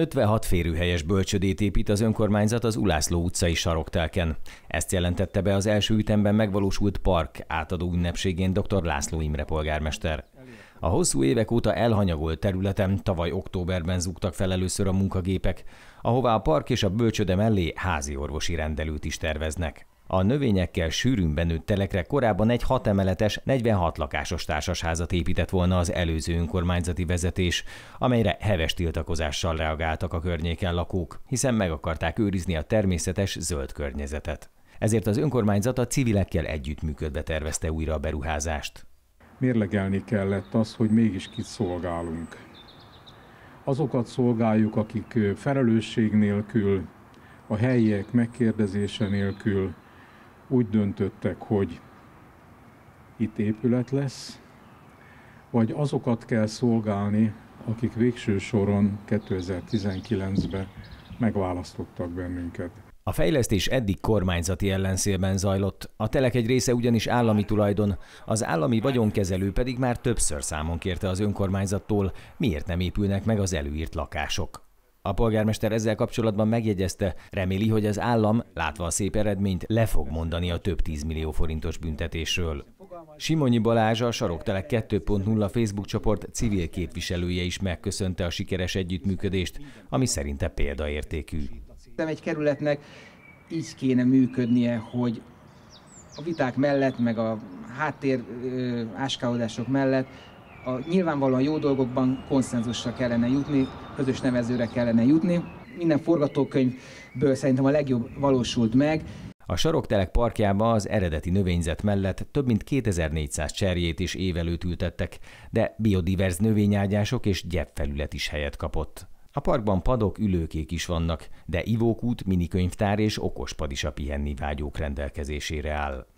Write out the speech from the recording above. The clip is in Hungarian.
56 férőhelyes bölcsödét épít az önkormányzat az Ulászló utcai saroktelken. Ezt jelentette be az első ütemben megvalósult park átadó ünnepségén dr. László Imre polgármester. A hosszú évek óta elhanyagolt területen tavaly októberben zúgtak fel először a munkagépek, ahová a park és a bölcsöde mellé házi orvosi rendelőt is terveznek. A növényekkel sűrűn benőtt telekre korábban egy hatemeletes, 46 lakásos társasházat épített volna az előző önkormányzati vezetés, amelyre heves tiltakozással reagáltak a környéken lakók, hiszen meg akarták őrizni a természetes zöld környezetet. Ezért az önkormányzat a civilekkel együttműködve tervezte újra a beruházást. Mérlegelni kellett az, hogy mégis kit szolgálunk. Azokat szolgáljuk, akik felelősség nélkül, a helyiek megkérdezése nélkül úgy döntöttek, hogy itt épület lesz, vagy azokat kell szolgálni, akik végső soron 2019-ben megválasztottak bennünket. A fejlesztés eddig kormányzati ellenszélben zajlott, a telek egy része ugyanis állami tulajdon, az állami vagyonkezelő pedig már többször számon kérte az önkormányzattól, miért nem épülnek meg az előírt lakások. A polgármester ezzel kapcsolatban megjegyezte, reméli, hogy az állam, látva a szép eredményt, le fog mondani a több 10 millió forintos büntetésről. Simonyi Balázs, a Saroktelek 2.0 Facebook csoport civil képviselője is megköszönte a sikeres együttműködést, ami szerinte példaértékű. Nem egy kerületnek így kéne működnie, hogy a viták mellett, meg a háttér áskálódások mellett a nyilvánvalóan jó dolgokban konszenzusra kellene jutni, közös nevezőre kellene jutni. Minden forgatókönyvből szerintem a legjobb valósult meg. A Saroktelek parkjába az eredeti növényzet mellett több mint 2400 cserjét is évelőt ültettek, de biodiverz növényágyások és gyepfelület is helyet kapott. A parkban padok, ülőkék is vannak, de ivókút, minikönyvtár és okospad is a pihenni vágyók rendelkezésére áll.